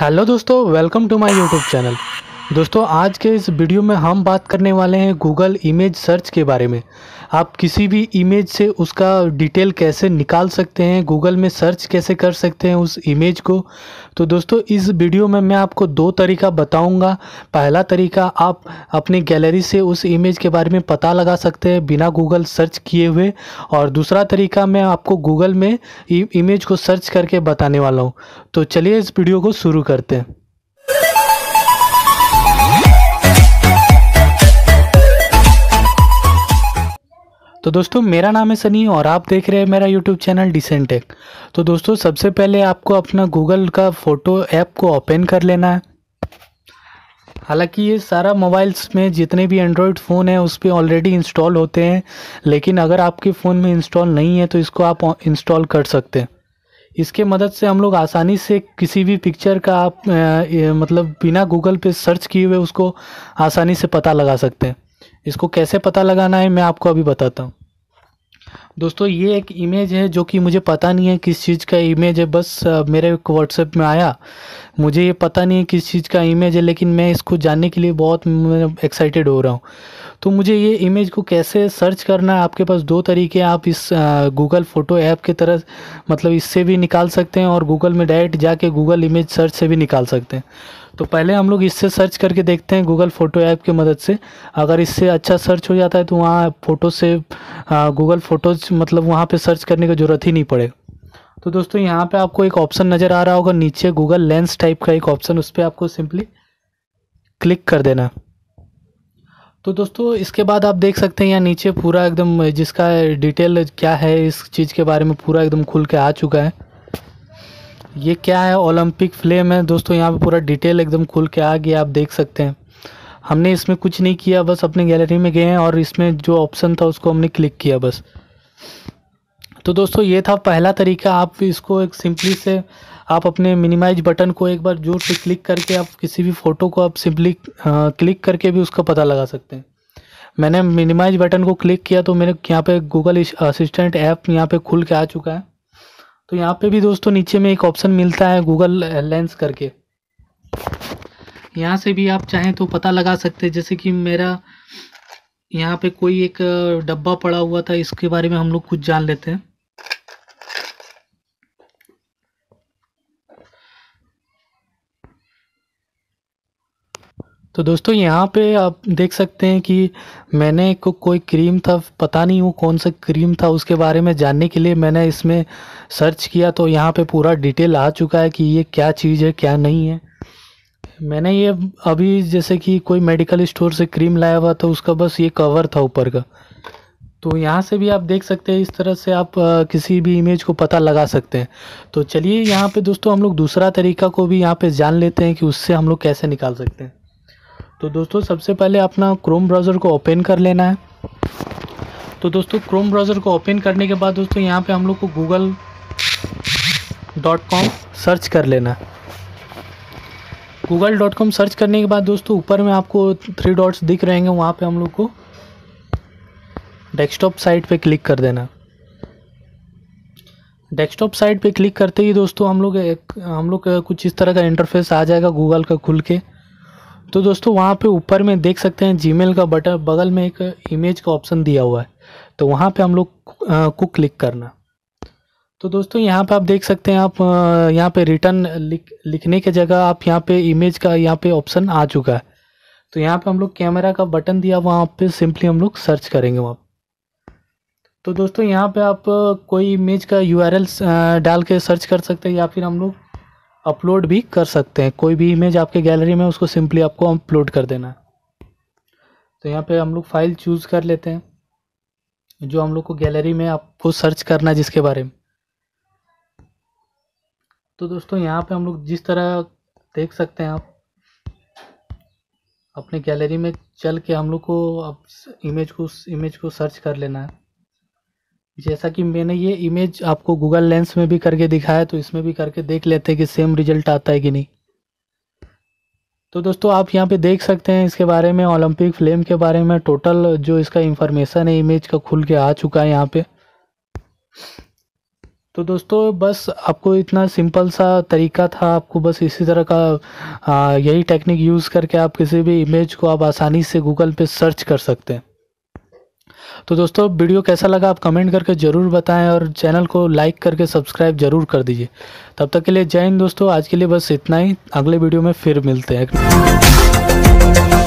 hello दोस्तों welcome to my YouTube channel दोस्तों आज के इस वीडियो में हम बात करने वाले हैं गूगल इमेज सर्च के बारे में आप किसी भी इमेज से उसका डिटेल कैसे निकाल सकते हैं गूगल में सर्च कैसे कर सकते हैं उस इमेज को तो दोस्तों इस वीडियो में मैं आपको दो तरीका बताऊंगा पहला तरीका आप अपने गैलरी से उस इमेज के बारे में पता लगा सकते हैं बिना गूगल सर्च किए हुए और दूसरा तरीका मैं आपको गूगल में इमेज को सर्च करके बताने वाला हूँ तो चलिए इस वीडियो को शुरू करते हैं तो दोस्तों मेरा नाम है सनी और आप देख रहे हैं मेरा यूट्यूब चैनल डिसेंट तो दोस्तों सबसे पहले आपको अपना गूगल का फ़ोटो ऐप को ओपन कर लेना है हालांकि ये सारा मोबाइल्स में जितने भी एंड्रॉयड फ़ोन है उस पर ऑलरेडी इंस्टॉल होते हैं लेकिन अगर आपके फ़ोन में इंस्टॉल नहीं है तो इसको आप इंस्टॉल कर सकते हैं इसके मदद से हम लोग आसानी से किसी भी पिक्चर का आप मतलब बिना गूगल पे सर्च किए हुए उसको आसानी से पता लगा सकते हैं इसको कैसे पता लगाना है मैं आपको अभी बताता हूँ दोस्तों ये एक इमेज है जो कि मुझे पता नहीं है किस चीज़ का इमेज है बस मेरे एक व्हाट्सएप में आया मुझे ये पता नहीं है किस चीज़ का इमेज है लेकिन मैं इसको जानने के लिए बहुत एक्साइटेड मतलब हो रहा हूँ तो मुझे ये इमेज को कैसे सर्च करना है आपके पास दो तरीके हैं आप इस गूगल फ़ोटो ऐप की तरह मतलब इससे भी निकाल सकते हैं और गूगल में डायरेक्ट जाके गूगल इमेज सर्च से भी निकाल सकते हैं तो पहले हम लोग इससे सर्च करके देखते हैं गूगल फ़ोटो ऐप की मदद से अगर इससे अच्छा सर्च हो जाता है तो वहाँ फ़ोटो से गूगल हाँ, फ़ोटोज मतलब वहाँ पर सर्च करने की ज़रूरत ही नहीं पड़ेगा तो दोस्तों यहाँ पे आपको एक ऑप्शन नज़र आ रहा होगा नीचे गूगल लेंस टाइप का एक ऑप्शन उस पर आपको सिंपली क्लिक कर देना तो दोस्तों इसके बाद आप देख सकते हैं यहाँ नीचे पूरा एकदम जिसका डिटेल क्या है इस चीज़ के बारे में पूरा एकदम खुल के आ चुका है ये क्या है ओलंपिक फ्लेम है दोस्तों यहाँ पे पूरा डिटेल एकदम खुल के आ गया आप देख सकते हैं हमने इसमें कुछ नहीं किया बस अपने गैलरी में गए हैं और इसमें जो ऑप्शन था उसको हमने क्लिक किया बस तो दोस्तों ये था पहला तरीका आप इसको एक सिंपली से आप अपने मिनिमाइज बटन को एक बार जोर से क्लिक करके आप किसी भी फ़ोटो को आप सिंपली क्लिक करके भी उसका पता लगा सकते हैं मैंने मिनिमाइज बटन को क्लिक किया तो मेरे यहाँ पे गूगल असिस्टेंट ऐप यहाँ पे खुल के आ चुका है तो यहाँ पे भी दोस्तों नीचे में एक ऑप्शन मिलता है गूगल लेंस करके यहाँ से भी आप चाहें तो पता लगा सकते हैं जैसे कि मेरा यहाँ पे कोई एक डब्बा पड़ा हुआ था इसके बारे में हम लोग कुछ जान लेते हैं तो दोस्तों यहाँ पे आप देख सकते हैं कि मैंने को कोई क्रीम था पता नहीं वो कौन सा क्रीम था उसके बारे में जानने के लिए मैंने इसमें सर्च किया तो यहाँ पे पूरा डिटेल आ चुका है कि ये क्या चीज़ है क्या नहीं है मैंने ये अभी जैसे कि कोई मेडिकल स्टोर से क्रीम लाया हुआ था उसका बस ये कवर था ऊपर का तो यहाँ से भी आप देख सकते हैं इस तरह से आप किसी भी इमेज को पता लगा सकते हैं तो चलिए यहाँ पे दोस्तों हम लोग दूसरा तरीका को भी यहाँ पे जान लेते हैं कि उससे हम लोग कैसे निकाल सकते हैं तो दोस्तों सबसे पहले अपना क्रोम ब्राउज़र को ओपन कर लेना है तो दोस्तों क्रोम ब्राउज़र को ओपन करने के बाद दोस्तों यहाँ पे हम लोग को गूगल डॉट कॉम सर्च कर लेना गूगल डॉट कॉम सर्च करने के बाद दोस्तों ऊपर में आपको थ्री डॉट्स दिख रहे हैं वहाँ पे हम लोग को डेस्कटॉप साइट पे क्लिक कर देना डेस्कटॉप साइट पे क्लिक करते ही दोस्तों हम लोग हम लोग कुछ इस तरह का इंटरफेस आ जाएगा गूगल का खुल के तो दोस्तों वहाँ पे ऊपर में देख सकते हैं जीमेल का बटन बगल में एक इमेज का ऑप्शन दिया हुआ है तो वहाँ पे हम लोग को क्लिक करना तो दोस्तों यहाँ पे आप देख सकते हैं आप यहाँ पे रिटर्न लिख लिखने के जगह आप यहाँ पे इमेज का यहाँ पे ऑप्शन आ चुका है तो यहाँ पे हम लोग कैमरा का बटन दिया वहाँ पे सिंपली हम लोग सर्च करेंगे वहाँ तो दोस्तों यहाँ पे आप कोई इमेज का यू डाल के सर्च कर सकते हैं या फिर हम लोग अपलोड भी कर सकते हैं कोई भी इमेज आपके गैलरी में उसको सिंपली आपको अपलोड कर देना है तो यहाँ पे हम लोग फाइल चूज़ कर लेते हैं जो हम लोग को गैलरी में आपको सर्च करना है जिसके बारे में तो दोस्तों यहाँ पे हम लोग जिस तरह देख सकते हैं आप अपने गैलरी में चल के हम लोग को इमेज को इमेज को सर्च कर लेना है जैसा कि मैंने ये इमेज आपको गूगल लेंस में भी करके दिखाया तो इसमें भी करके देख लेते हैं कि सेम रिजल्ट आता है कि नहीं तो दोस्तों आप यहाँ पे देख सकते हैं इसके बारे में ओलंपिक फ्लेम के बारे में टोटल जो इसका इन्फॉर्मेशन है इमेज का खुल के आ चुका है यहाँ पे तो दोस्तों बस आपको इतना सिंपल सा तरीका था आपको बस इसी तरह का आ, यही टेक्निक यूज़ करके आप किसी भी इमेज को आप आसानी से गूगल पे सर्च कर सकते हैं तो दोस्तों वीडियो कैसा लगा आप कमेंट करके ज़रूर बताएं और चैनल को लाइक करके सब्सक्राइब जरूर कर दीजिए तब तक के लिए जय हिंद दोस्तों आज के लिए बस इतना ही अगले वीडियो में फिर मिलते हैं